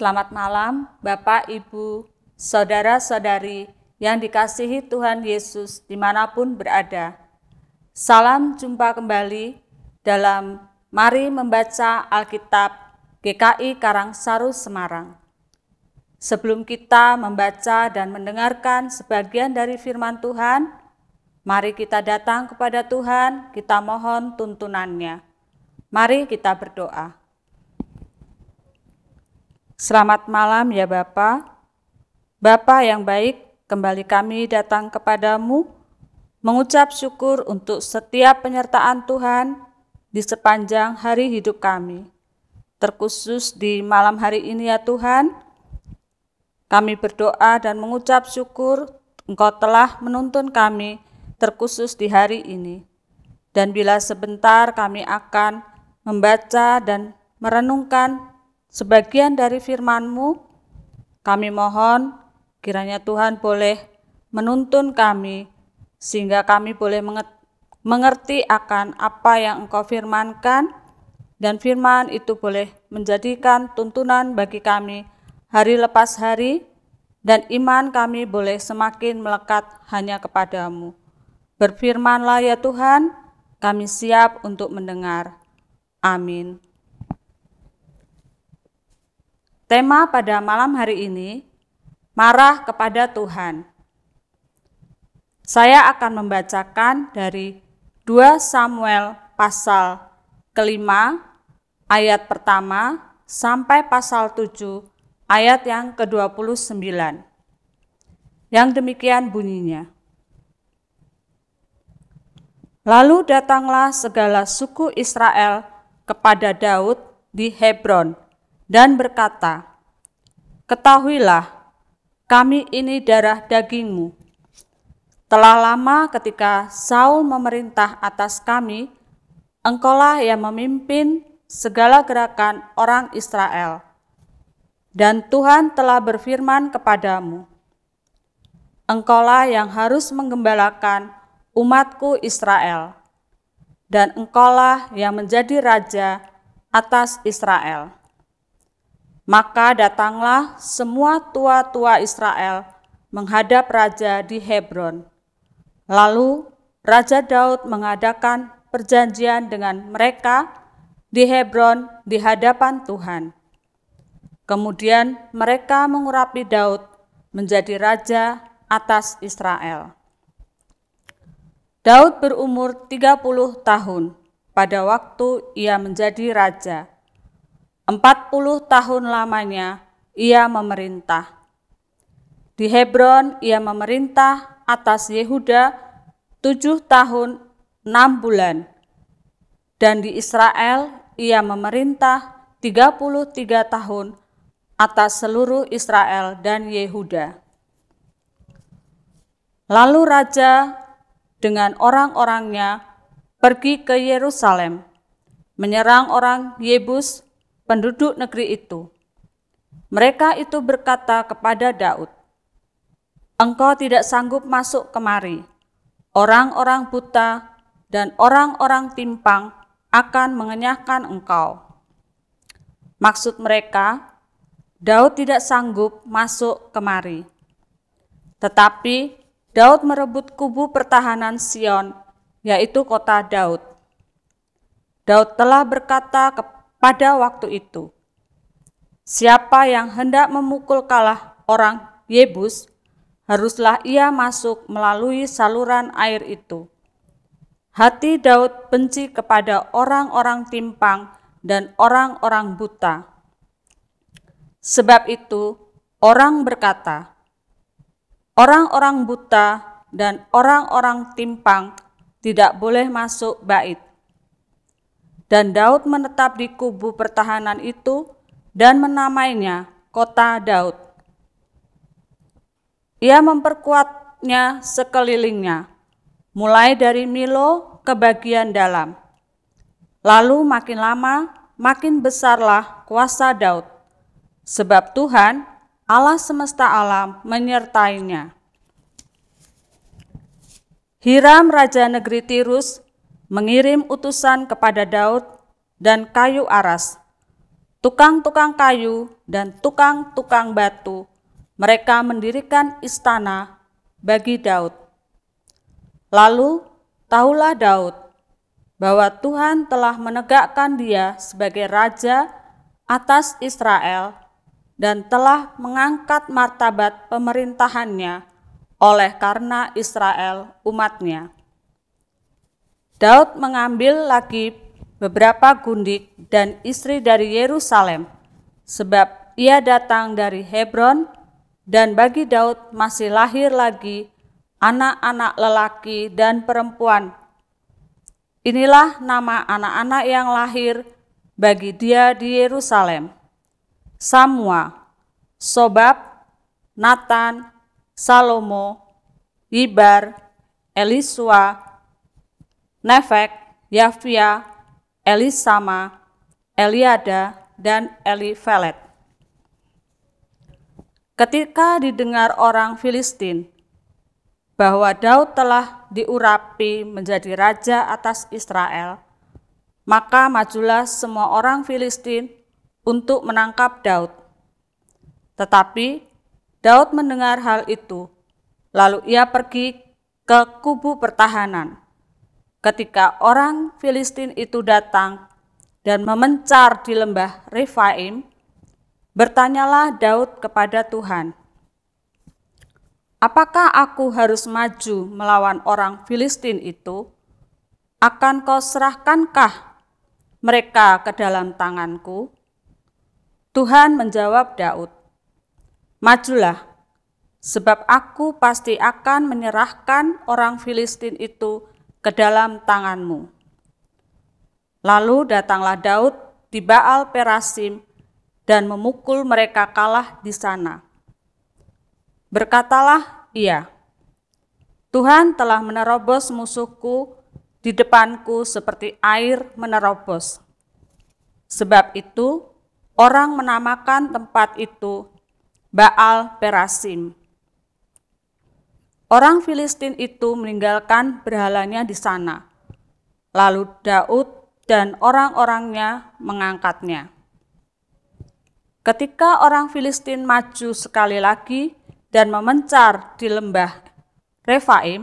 Selamat malam, Bapak, Ibu, saudara-saudari yang dikasihi Tuhan Yesus dimanapun berada. Salam jumpa kembali dalam Mari Membaca Alkitab GKI Karangsaru Semarang. Sebelum kita membaca dan mendengarkan sebagian dari firman Tuhan, mari kita datang kepada Tuhan, kita mohon tuntunannya. Mari kita berdoa. Selamat malam ya Bapa. Bapa yang baik, kembali kami datang kepadamu mengucap syukur untuk setiap penyertaan Tuhan di sepanjang hari hidup kami. Terkhusus di malam hari ini ya Tuhan, kami berdoa dan mengucap syukur Engkau telah menuntun kami terkhusus di hari ini. Dan bila sebentar kami akan membaca dan merenungkan Sebagian dari firman-Mu kami mohon kiranya Tuhan boleh menuntun kami sehingga kami boleh mengerti akan apa yang Engkau firmankan dan firman itu boleh menjadikan tuntunan bagi kami hari lepas hari dan iman kami boleh semakin melekat hanya kepadamu. Berfirmanlah ya Tuhan, kami siap untuk mendengar. Amin. Tema pada malam hari ini, marah kepada Tuhan. Saya akan membacakan dari 2 Samuel pasal kelima ayat pertama sampai pasal tujuh ayat yang ke-29. Yang demikian bunyinya. Lalu datanglah segala suku Israel kepada Daud di Hebron dan berkata, Ketahuilah, kami ini darah dagingmu. Telah lama ketika Saul memerintah atas kami, engkaulah yang memimpin segala gerakan orang Israel. Dan Tuhan telah berfirman kepadamu, Engkaulah yang harus menggembalakan umatku Israel, dan engkaulah yang menjadi raja atas Israel. Maka datanglah semua tua-tua Israel menghadap raja di Hebron. Lalu Raja Daud mengadakan perjanjian dengan mereka di Hebron di hadapan Tuhan. Kemudian mereka mengurapi Daud menjadi raja atas Israel. Daud berumur 30 tahun pada waktu ia menjadi raja 40 tahun lamanya ia memerintah. Di Hebron ia memerintah atas Yehuda 7 tahun 6 bulan. Dan di Israel ia memerintah 33 tahun atas seluruh Israel dan Yehuda. Lalu raja dengan orang-orangnya pergi ke Yerusalem, menyerang orang Yebus penduduk negeri itu. Mereka itu berkata kepada Daud, "Engkau tidak sanggup masuk kemari. Orang-orang buta dan orang-orang timpang akan mengenyahkan engkau." Maksud mereka, Daud tidak sanggup masuk kemari. Tetapi Daud merebut kubu pertahanan Sion, yaitu kota Daud. Daud telah berkata kepada pada waktu itu. Siapa yang hendak memukul kalah orang Yebus, haruslah ia masuk melalui saluran air itu. Hati Daud benci kepada orang-orang timpang dan orang-orang buta. Sebab itu, orang berkata, "Orang-orang buta dan orang-orang timpang tidak boleh masuk bait." Dan Daud menetap di kubu pertahanan itu dan menamainya Kota Daud. Ia memperkuatnya sekelilingnya, mulai dari Milo ke bagian dalam. Lalu makin lama, makin besarlah kuasa Daud, sebab Tuhan Allah semesta alam menyertainya. Hiram Raja Negeri Tirus mengirim utusan kepada Daud dan kayu aras, tukang-tukang kayu dan tukang-tukang batu. Mereka mendirikan istana bagi Daud. Lalu tahulah Daud bahwa Tuhan telah menegakkan dia sebagai raja atas Israel dan telah mengangkat martabat pemerintahannya oleh karena Israel umatnya. Daud mengambil lagi beberapa gundik dan istri dari Yerusalem, sebab ia datang dari Hebron, dan bagi Daud masih lahir lagi anak-anak lelaki dan perempuan. Inilah nama anak-anak yang lahir bagi dia di Yerusalem. Samua, Sobab, Nathan, Salomo, Ibar, Elisua. Nefek, Yafia, Elisama, Eliada, dan Elifelet. Ketika didengar orang Filistin bahwa Daud telah diurapi menjadi raja atas Israel, maka majulah semua orang Filistin untuk menangkap Daud. Tetapi Daud mendengar hal itu, lalu ia pergi ke kubu pertahanan Ketika orang Filistin itu datang dan memencar di lembah Refaim, bertanyalah Daud kepada Tuhan, Apakah aku harus maju melawan orang Filistin itu? Akan kau serahkankah mereka ke dalam tanganku? Tuhan menjawab Daud, Majulah, sebab aku pasti akan menyerahkan orang Filistin itu ke dalam tanganmu. Lalu datanglah Daud di Baal Perasim dan memukul mereka kalah di sana. Berkatalah ia, Tuhan telah menerobos musuhku di depanku seperti air menerobos. Sebab itu, orang menamakan tempat itu Baal Perasim Orang Filistin itu meninggalkan berhalanya di sana. Lalu Daud dan orang-orangnya mengangkatnya. Ketika orang Filistin maju sekali lagi dan memencar di lembah Refaim,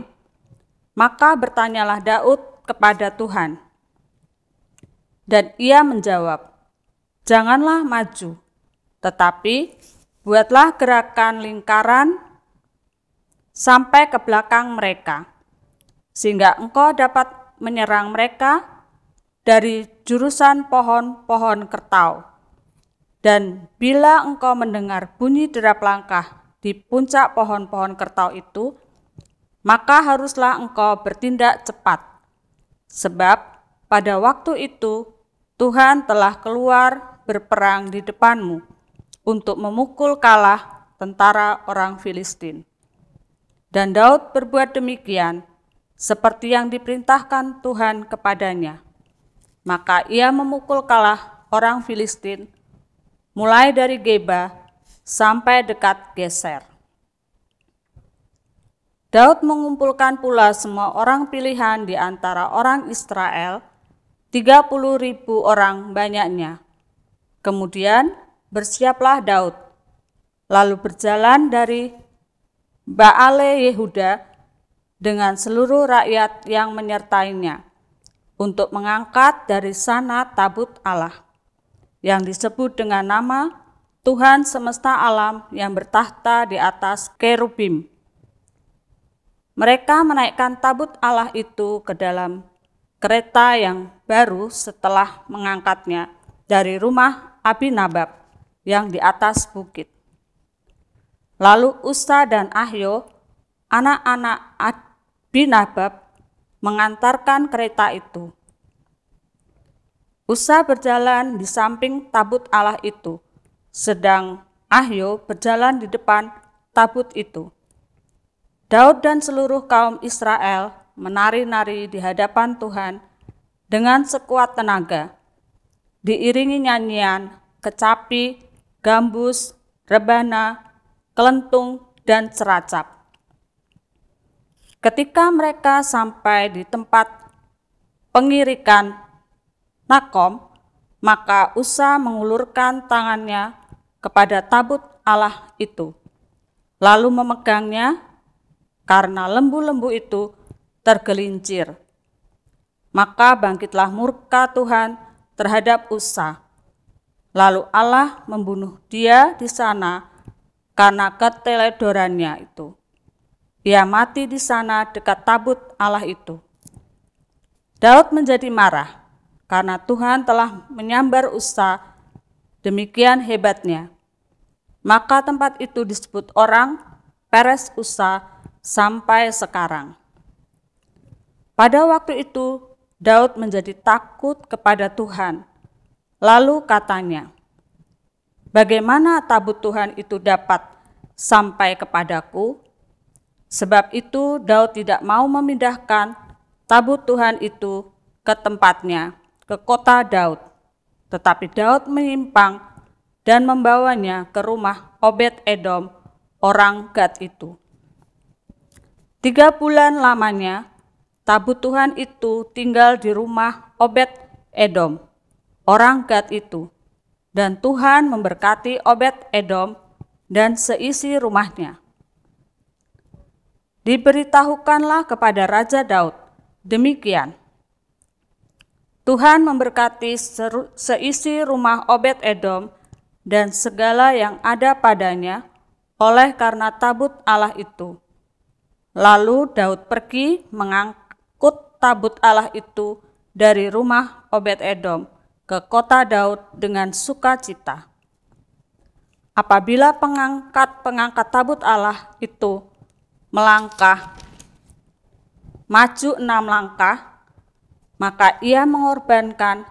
maka bertanyalah Daud kepada Tuhan. Dan ia menjawab, "Janganlah maju, tetapi buatlah gerakan lingkaran sampai ke belakang mereka, sehingga engkau dapat menyerang mereka dari jurusan pohon-pohon kertau. Dan bila engkau mendengar bunyi derap langkah di puncak pohon-pohon kertau itu, maka haruslah engkau bertindak cepat, sebab pada waktu itu Tuhan telah keluar berperang di depanmu untuk memukul kalah tentara orang Filistin. Dan Daud berbuat demikian seperti yang diperintahkan Tuhan kepadanya. Maka ia memukul kalah orang Filistin mulai dari Geba sampai dekat Geser. Daud mengumpulkan pula semua orang pilihan di antara orang Israel, 30 ribu orang banyaknya. Kemudian bersiaplah Daud, lalu berjalan dari Baale Yehuda dengan seluruh rakyat yang menyertainya untuk mengangkat dari sana tabut Allah yang disebut dengan nama Tuhan semesta alam yang bertahta di atas kerubim. Mereka menaikkan tabut Allah itu ke dalam kereta yang baru setelah mengangkatnya dari rumah Abinabab yang di atas bukit. Lalu Usta dan Ahyo, anak-anak Abinabab, mengantarkan kereta itu. Usa berjalan di samping tabut Allah itu, sedang Ahyo berjalan di depan tabut itu. Daud dan seluruh kaum Israel menari-nari di hadapan Tuhan dengan sekuat tenaga, diiringi nyanyian, kecapi, gambus, rebana, kelentung, dan ceracap. Ketika mereka sampai di tempat pengirikan Nakom, maka Usa mengulurkan tangannya kepada tabut Allah itu, lalu memegangnya karena lembu-lembu itu tergelincir. Maka bangkitlah murka Tuhan terhadap Usa. Lalu Allah membunuh dia di sana karena keteledorannya itu. Ia mati di sana dekat tabut Allah itu. Daud menjadi marah karena Tuhan telah menyambar Usa demikian hebatnya. Maka tempat itu disebut orang Peres Usa sampai sekarang. Pada waktu itu Daud menjadi takut kepada Tuhan. Lalu katanya, Bagaimana tabut Tuhan itu dapat sampai kepadaku? Sebab itu Daud tidak mau memindahkan tabut Tuhan itu ke tempatnya, ke kota Daud. Tetapi Daud menyimpang dan membawanya ke rumah Obed Edom, orang Gad itu. Tiga bulan lamanya, tabut Tuhan itu tinggal di rumah Obed Edom, orang Gad itu dan Tuhan memberkati Obed Edom dan seisi rumahnya. Diberitahukanlah kepada Raja Daud, demikian. Tuhan memberkati seisi rumah Obed Edom dan segala yang ada padanya oleh karena tabut Allah itu. Lalu Daud pergi mengangkut tabut Allah itu dari rumah Obed Edom ke kota Daud dengan sukacita. Apabila pengangkat-pengangkat tabut Allah itu melangkah, maju enam langkah, maka ia mengorbankan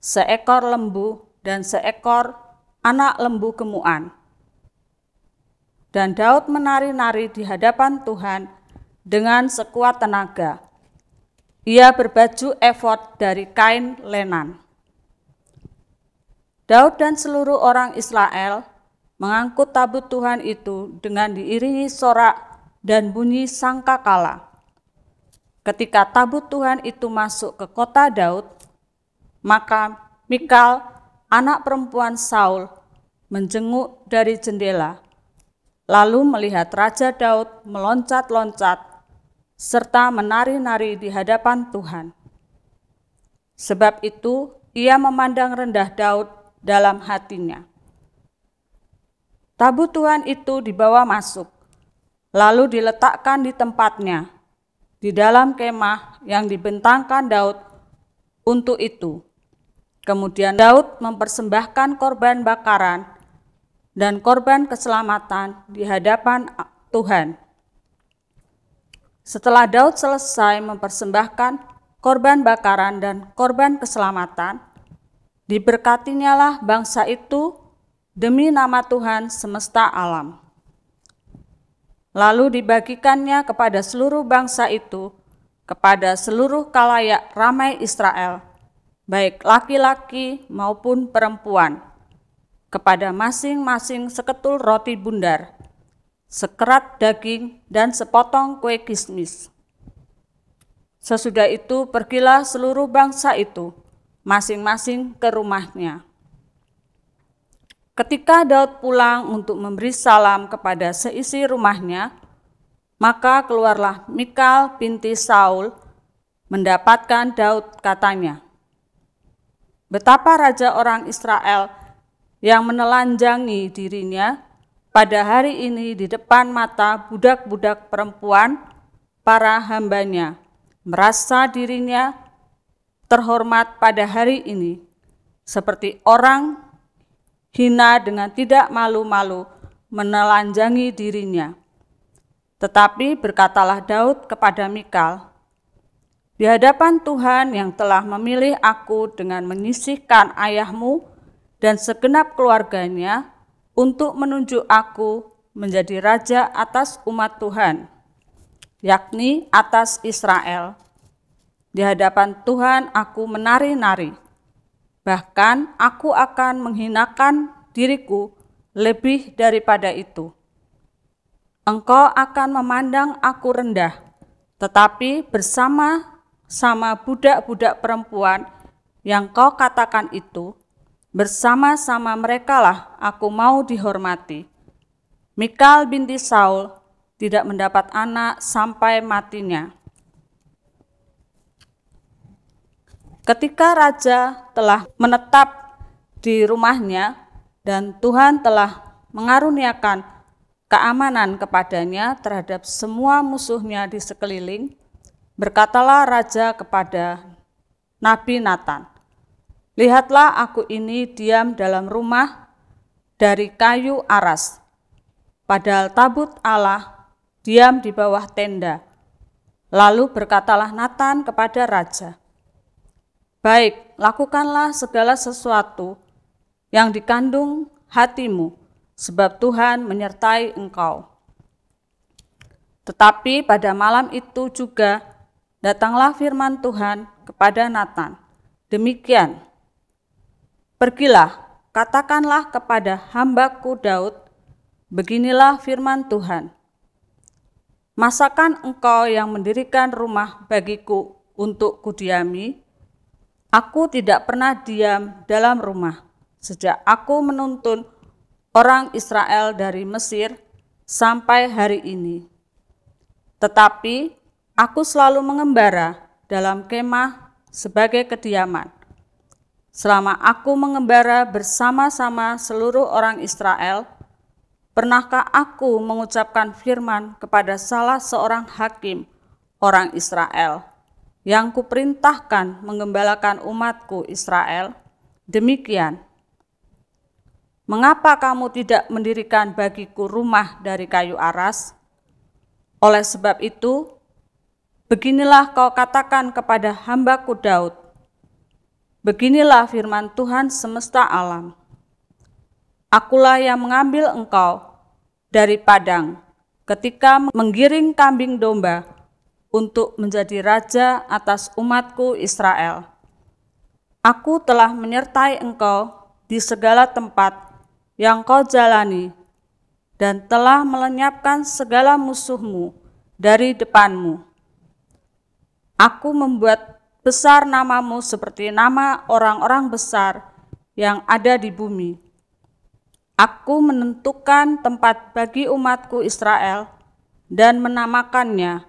seekor lembu dan seekor anak lembu kemuan. Dan Daud menari-nari di hadapan Tuhan dengan sekuat tenaga. Ia berbaju efod dari kain lenan. Daud dan seluruh orang Israel mengangkut tabut Tuhan itu dengan diiringi sorak dan bunyi sangkakala. Ketika tabut Tuhan itu masuk ke kota Daud, maka Mikal, anak perempuan Saul, menjenguk dari jendela, lalu melihat Raja Daud meloncat-loncat serta menari-nari di hadapan Tuhan. Sebab itu, ia memandang rendah Daud dalam hatinya. Tabut Tuhan itu dibawa masuk, lalu diletakkan di tempatnya, di dalam kemah yang dibentangkan Daud untuk itu. Kemudian Daud mempersembahkan korban bakaran dan korban keselamatan di hadapan Tuhan. Setelah Daud selesai mempersembahkan korban bakaran dan korban keselamatan, Diberkatinyalah bangsa itu demi nama Tuhan semesta alam. Lalu dibagikannya kepada seluruh bangsa itu, kepada seluruh kalayak ramai Israel, baik laki-laki maupun perempuan, kepada masing-masing seketul roti bundar, sekerat daging, dan sepotong kue kismis. Sesudah itu pergilah seluruh bangsa itu, masing-masing ke rumahnya. Ketika Daud pulang untuk memberi salam kepada seisi rumahnya, maka keluarlah Mikal binti Saul mendapatkan Daud katanya, Betapa raja orang Israel yang menelanjangi dirinya pada hari ini di depan mata budak-budak perempuan para hambanya, merasa dirinya terhormat pada hari ini, seperti orang hina dengan tidak malu-malu menelanjangi dirinya. Tetapi berkatalah Daud kepada Mikal, di hadapan Tuhan yang telah memilih aku dengan menyisihkan ayahmu dan segenap keluarganya untuk menunjuk aku menjadi raja atas umat Tuhan, yakni atas Israel. Di hadapan Tuhan aku menari-nari. Bahkan aku akan menghinakan diriku lebih daripada itu. Engkau akan memandang aku rendah, tetapi bersama sama budak-budak perempuan yang kau katakan itu, bersama-sama merekalah aku mau dihormati. Mikal binti Saul tidak mendapat anak sampai matinya. Ketika raja telah menetap di rumahnya dan Tuhan telah mengaruniakan keamanan kepadanya terhadap semua musuhnya di sekeliling, berkatalah raja kepada Nabi Nathan, "Lihatlah aku ini diam dalam rumah dari kayu aras, padahal tabut Allah diam di bawah tenda." Lalu berkatalah Nathan kepada raja, Baik, lakukanlah segala sesuatu yang dikandung hatimu, sebab Tuhan menyertai engkau. Tetapi pada malam itu juga datanglah firman Tuhan kepada Nathan. Demikian, pergilah, katakanlah kepada hambaku Daud, beginilah firman Tuhan. Masakan engkau yang mendirikan rumah bagiku untuk kudiami, Aku tidak pernah diam dalam rumah sejak aku menuntun orang Israel dari Mesir sampai hari ini. Tetapi aku selalu mengembara dalam kemah sebagai kediaman. Selama aku mengembara bersama-sama seluruh orang Israel, pernahkah aku mengucapkan firman kepada salah seorang hakim orang Israel yang kuperintahkan mengembalakan umatku Israel, demikian. Mengapa kamu tidak mendirikan bagiku rumah dari kayu aras? Oleh sebab itu, beginilah kau katakan kepada hambaku Daud, beginilah firman Tuhan semesta alam. Akulah yang mengambil engkau dari padang ketika menggiring kambing domba untuk menjadi raja atas umatku Israel. Aku telah menyertai engkau di segala tempat yang kau jalani dan telah melenyapkan segala musuhmu dari depanmu. Aku membuat besar namamu seperti nama orang-orang besar yang ada di bumi. Aku menentukan tempat bagi umatku Israel dan menamakannya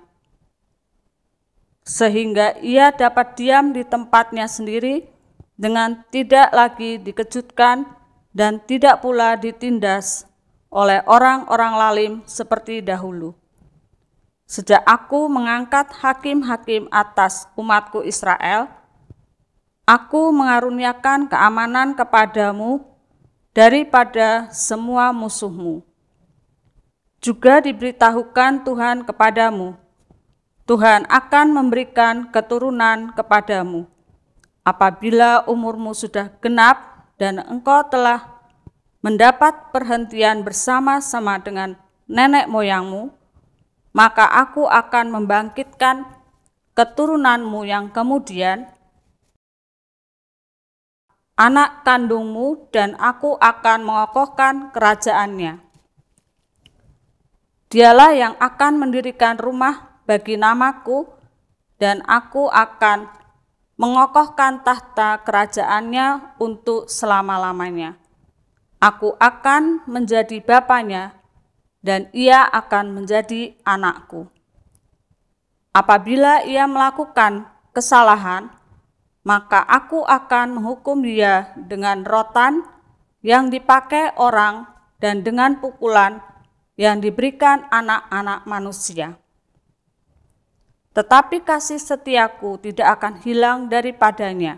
sehingga ia dapat diam di tempatnya sendiri dengan tidak lagi dikejutkan dan tidak pula ditindas oleh orang-orang lalim seperti dahulu. Sejak aku mengangkat hakim-hakim atas umatku Israel, aku mengaruniakan keamanan kepadamu daripada semua musuhmu. Juga diberitahukan Tuhan kepadamu Tuhan akan memberikan keturunan kepadamu. Apabila umurmu sudah genap dan engkau telah mendapat perhentian bersama-sama dengan nenek moyangmu, maka aku akan membangkitkan keturunanmu yang kemudian anak kandungmu dan aku akan mengokohkan kerajaannya. Dialah yang akan mendirikan rumah bagi namaku dan aku akan mengokohkan tahta kerajaannya untuk selama-lamanya. Aku akan menjadi bapaknya dan ia akan menjadi anakku. Apabila ia melakukan kesalahan, maka aku akan menghukum dia dengan rotan yang dipakai orang dan dengan pukulan yang diberikan anak-anak manusia tetapi kasih setiaku tidak akan hilang daripadanya,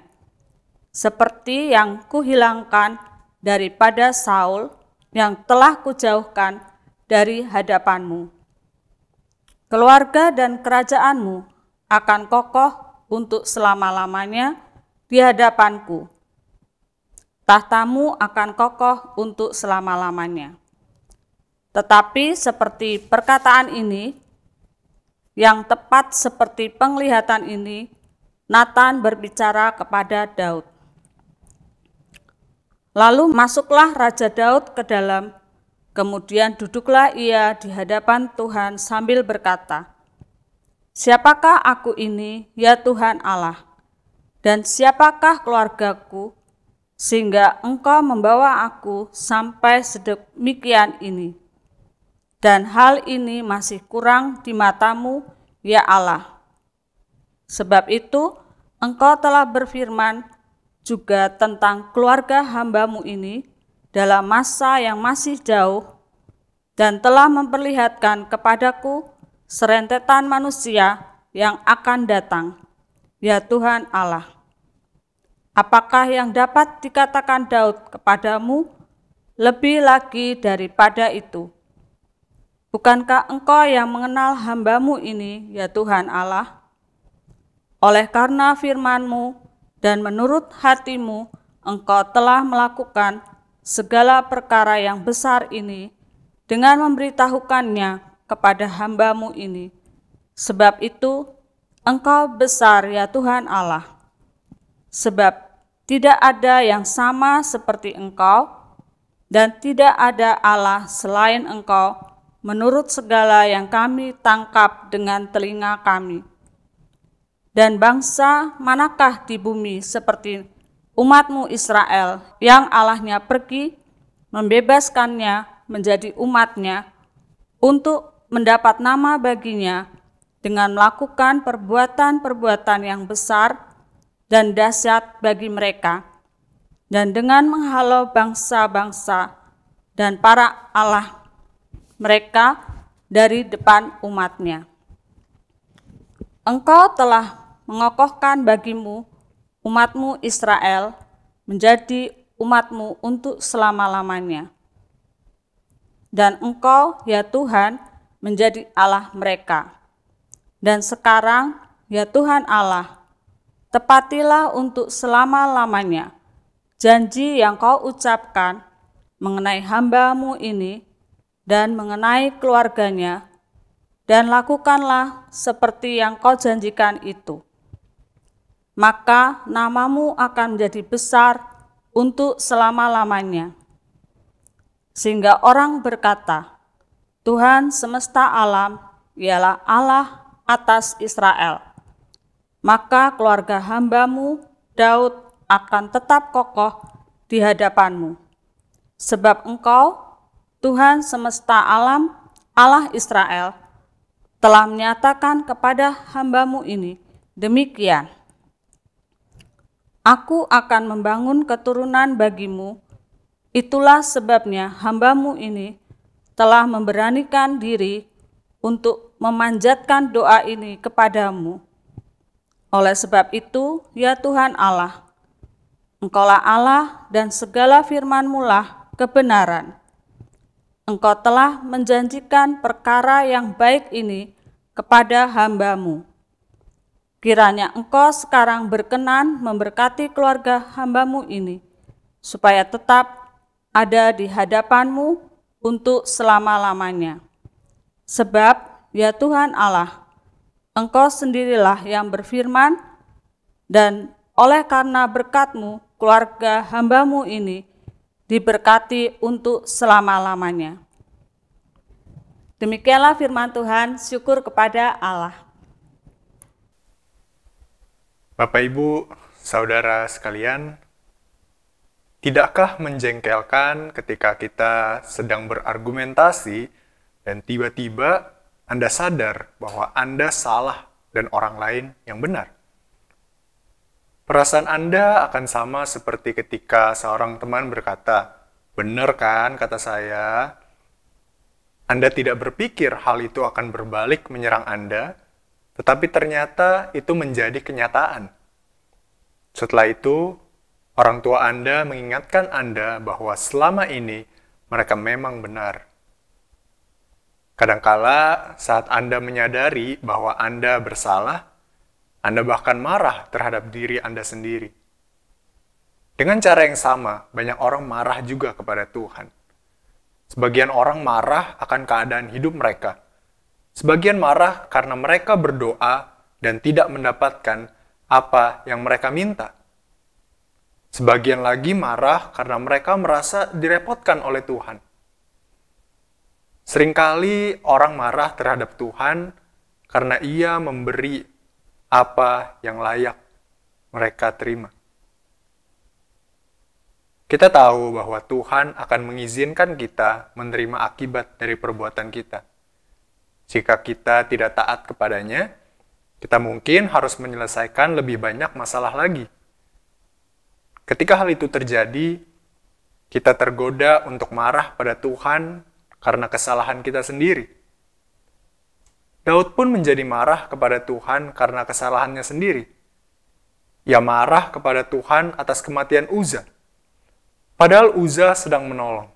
seperti yang kuhilangkan daripada Saul yang telah kujauhkan dari hadapanmu. Keluarga dan kerajaanmu akan kokoh untuk selama-lamanya di hadapanku. Tahtamu akan kokoh untuk selama-lamanya. Tetapi seperti perkataan ini, yang tepat seperti penglihatan ini, Nathan berbicara kepada Daud. Lalu masuklah Raja Daud ke dalam, kemudian duduklah ia di hadapan Tuhan sambil berkata, Siapakah aku ini, ya Tuhan Allah, dan siapakah keluargaku, sehingga engkau membawa aku sampai sedemikian ini dan hal ini masih kurang di matamu, ya Allah. Sebab itu, engkau telah berfirman juga tentang keluarga hambamu ini dalam masa yang masih jauh dan telah memperlihatkan kepadaku serentetan manusia yang akan datang, ya Tuhan Allah. Apakah yang dapat dikatakan Daud kepadamu lebih lagi daripada itu?' Bukankah engkau yang mengenal hambamu ini, ya Tuhan Allah? Oleh karena firmanmu dan menurut hatimu, engkau telah melakukan segala perkara yang besar ini dengan memberitahukannya kepada hambamu ini. Sebab itu, engkau besar ya Tuhan Allah. Sebab tidak ada yang sama seperti engkau, dan tidak ada Allah selain engkau, menurut segala yang kami tangkap dengan telinga kami. Dan bangsa manakah di bumi seperti umatmu Israel yang Allahnya pergi membebaskannya menjadi umatnya untuk mendapat nama baginya dengan melakukan perbuatan-perbuatan yang besar dan dahsyat bagi mereka dan dengan menghalau bangsa-bangsa dan para Allah mereka dari depan umatnya. Engkau telah mengokohkan bagimu umatmu Israel menjadi umatmu untuk selama-lamanya. Dan engkau ya Tuhan menjadi Allah mereka. Dan sekarang ya Tuhan Allah, tepatilah untuk selama-lamanya janji yang kau ucapkan mengenai hambamu ini dan mengenai keluarganya, dan lakukanlah seperti yang kau janjikan itu. Maka namamu akan menjadi besar untuk selama-lamanya. Sehingga orang berkata, Tuhan semesta alam ialah Allah atas Israel. Maka keluarga hambamu Daud akan tetap kokoh di hadapanmu. Sebab engkau Tuhan semesta alam, Allah Israel, telah menyatakan kepada hambamu ini, demikian, Aku akan membangun keturunan bagimu, itulah sebabnya hambamu ini telah memberanikan diri untuk memanjatkan doa ini kepadamu. Oleh sebab itu, ya Tuhan Allah, Engkaulah Allah dan segala firman-Mu lah kebenaran. Engkau telah menjanjikan perkara yang baik ini kepada hambamu. Kiranya engkau sekarang berkenan memberkati keluarga hambamu ini, supaya tetap ada di hadapanmu untuk selama-lamanya. Sebab, ya Tuhan Allah, engkau sendirilah yang berfirman, dan oleh karena berkatmu, keluarga hambamu ini diberkati untuk selama-lamanya. Demikianlah firman Tuhan, syukur kepada Allah. Bapak Ibu, saudara sekalian, tidakkah menjengkelkan ketika kita sedang berargumentasi dan tiba-tiba Anda sadar bahwa Anda salah dan orang lain yang benar? Perasaan Anda akan sama seperti ketika seorang teman berkata, benar kan?" kata saya. Anda tidak berpikir hal itu akan berbalik menyerang Anda, tetapi ternyata itu menjadi kenyataan. Setelah itu, orang tua Anda mengingatkan Anda bahwa selama ini mereka memang benar. Kadangkala, saat Anda menyadari bahwa Anda bersalah, anda bahkan marah terhadap diri Anda sendiri. Dengan cara yang sama, banyak orang marah juga kepada Tuhan. Sebagian orang marah akan keadaan hidup mereka. Sebagian marah karena mereka berdoa dan tidak mendapatkan apa yang mereka minta. Sebagian lagi marah karena mereka merasa direpotkan oleh Tuhan. Seringkali orang marah terhadap Tuhan karena ia memberi apa yang layak mereka terima. Kita tahu bahwa Tuhan akan mengizinkan kita menerima akibat dari perbuatan kita. Jika kita tidak taat kepadanya, kita mungkin harus menyelesaikan lebih banyak masalah lagi. Ketika hal itu terjadi, kita tergoda untuk marah pada Tuhan karena kesalahan kita sendiri Daud pun menjadi marah kepada Tuhan karena kesalahannya sendiri. Ia marah kepada Tuhan atas kematian Uza. Padahal Uza sedang menolong.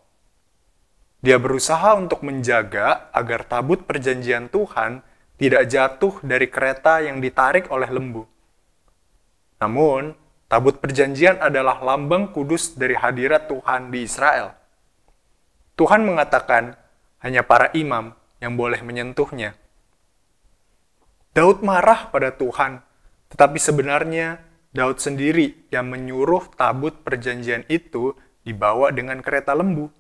Dia berusaha untuk menjaga agar tabut perjanjian Tuhan tidak jatuh dari kereta yang ditarik oleh lembu. Namun, tabut perjanjian adalah lambang kudus dari hadirat Tuhan di Israel. Tuhan mengatakan, hanya para imam yang boleh menyentuhnya. Daud marah pada Tuhan, tetapi sebenarnya Daud sendiri yang menyuruh tabut perjanjian itu dibawa dengan kereta lembu.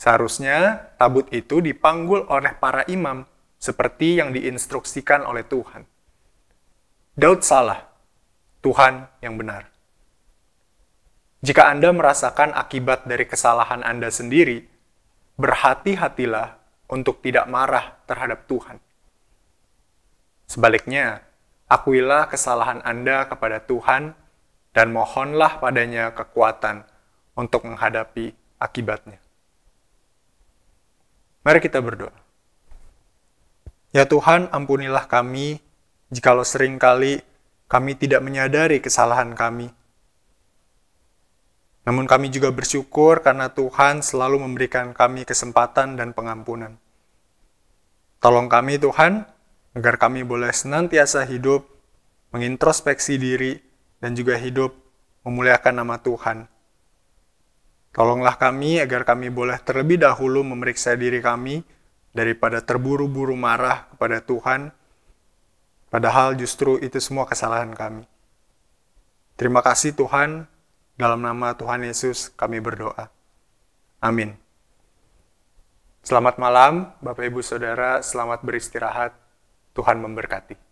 Seharusnya tabut itu dipanggul oleh para imam, seperti yang diinstruksikan oleh Tuhan. Daud salah, Tuhan yang benar. Jika Anda merasakan akibat dari kesalahan Anda sendiri, berhati-hatilah untuk tidak marah terhadap Tuhan. Sebaliknya, akuilah kesalahan Anda kepada Tuhan dan mohonlah padanya kekuatan untuk menghadapi akibatnya. Mari kita berdoa. Ya Tuhan, ampunilah kami jikalau seringkali kami tidak menyadari kesalahan kami. Namun kami juga bersyukur karena Tuhan selalu memberikan kami kesempatan dan pengampunan. Tolong kami Tuhan agar kami boleh senantiasa hidup, mengintrospeksi diri, dan juga hidup memuliakan nama Tuhan. Tolonglah kami agar kami boleh terlebih dahulu memeriksa diri kami daripada terburu-buru marah kepada Tuhan, padahal justru itu semua kesalahan kami. Terima kasih Tuhan, dalam nama Tuhan Yesus kami berdoa. Amin. Selamat malam, Bapak Ibu Saudara, selamat beristirahat. Tuhan memberkati.